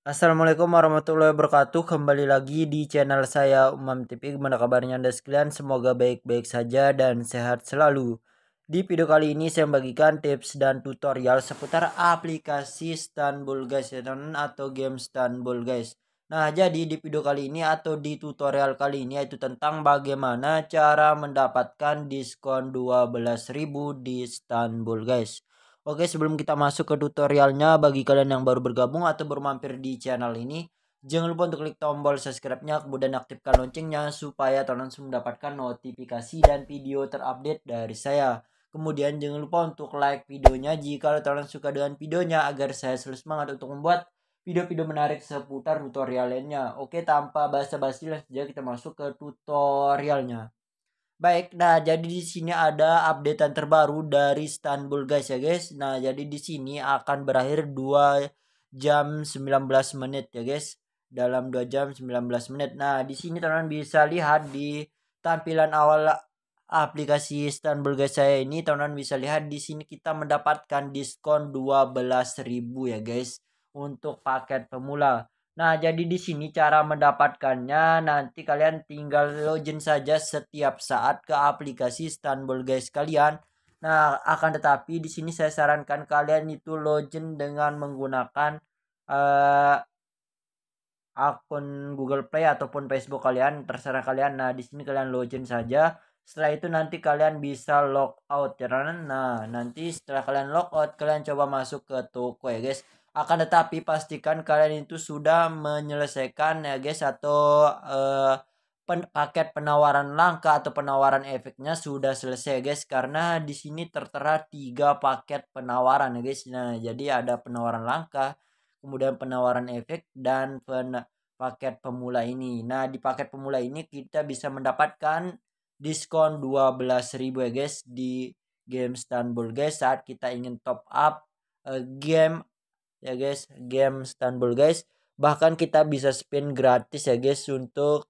Assalamualaikum warahmatullahi wabarakatuh Kembali lagi di channel saya Umam TV Gimana kabarnya anda sekalian Semoga baik-baik saja dan sehat selalu Di video kali ini saya membagikan tips dan tutorial Seputar aplikasi Stanbul guys ya, Atau game Stanbul guys Nah jadi di video kali ini atau di tutorial kali ini Yaitu tentang bagaimana cara mendapatkan diskon 12.000 di Stanbul guys Oke, sebelum kita masuk ke tutorialnya, bagi kalian yang baru bergabung atau bermampir di channel ini, jangan lupa untuk klik tombol subscribe-nya, kemudian aktifkan loncengnya supaya kalian langsung mendapatkan notifikasi dan video terupdate dari saya. Kemudian jangan lupa untuk like videonya jika kalian suka dengan videonya agar saya selalu semangat untuk membuat video-video menarik seputar tutorial lainnya. Oke, tanpa basa-basi langsung saja kita masuk ke tutorialnya. Baik, nah jadi di sini ada updatean terbaru dari Istanbul guys ya guys. Nah, jadi di sini akan berakhir 2 jam 19 menit ya guys. Dalam 2 jam 19 menit. Nah, di sini teman-teman bisa lihat di tampilan awal aplikasi Istanbul guys saya ini teman-teman bisa lihat di sini kita mendapatkan diskon 12.000 ya guys untuk paket pemula. Nah, jadi di sini cara mendapatkannya nanti kalian tinggal login saja setiap saat ke aplikasi Istanbul guys kalian. Nah, akan tetapi di sini saya sarankan kalian itu login dengan menggunakan uh, akun Google Play ataupun Facebook kalian, terserah kalian. Nah, di sini kalian login saja. Setelah itu nanti kalian bisa log out ya. Kan? Nah, nanti setelah kalian log out kalian coba masuk ke toko ya guys. Akan tetapi pastikan kalian itu sudah menyelesaikan ya guys atau uh, pen paket penawaran langka atau penawaran efeknya sudah selesai guys karena di sini tertera tiga paket penawaran ya guys. Nah, jadi ada penawaran langka, kemudian penawaran efek dan pen paket pemula ini. Nah, di paket pemula ini kita bisa mendapatkan diskon 12.000 ya guys di game Istanbul guys saat kita ingin top up eh, game ya guys game Istanbul guys bahkan kita bisa spin gratis ya guys untuk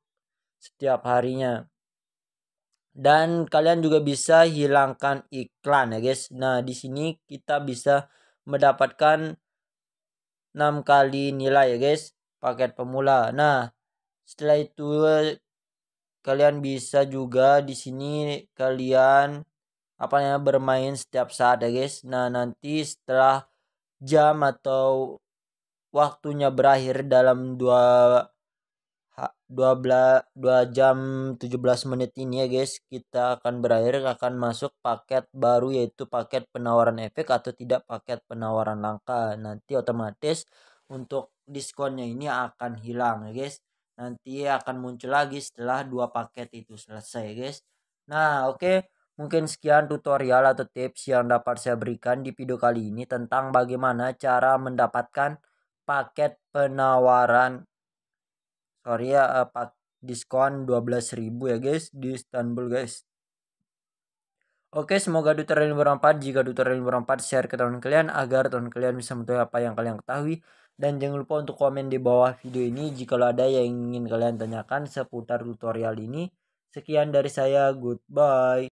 setiap harinya dan kalian juga bisa hilangkan iklan ya guys nah di sini kita bisa mendapatkan 6 kali nilai ya guys paket pemula nah setelah itu kalian bisa juga di sini kalian apa namanya bermain setiap saat ya guys nah nanti setelah jam atau waktunya berakhir dalam 2 12 2 jam 17 menit ini ya guys kita akan berakhir akan masuk paket baru yaitu paket penawaran efek atau tidak paket penawaran langka nanti otomatis untuk diskonnya ini akan hilang ya guys nanti akan muncul lagi setelah dua paket itu selesai ya guys nah oke okay. Mungkin sekian tutorial atau tips yang dapat saya berikan di video kali ini tentang bagaimana cara mendapatkan paket penawaran sorry ya eh, pak diskon 12.000 ya guys di Istanbul guys. Oke, semoga tutorial ini bermanfaat. Jika tutorial ini bermanfaat, share ke teman kalian agar teman kalian bisa mengetahui apa yang kalian ketahui. Dan jangan lupa untuk komen di bawah video ini jika ada yang ingin kalian tanyakan seputar tutorial ini. Sekian dari saya, goodbye.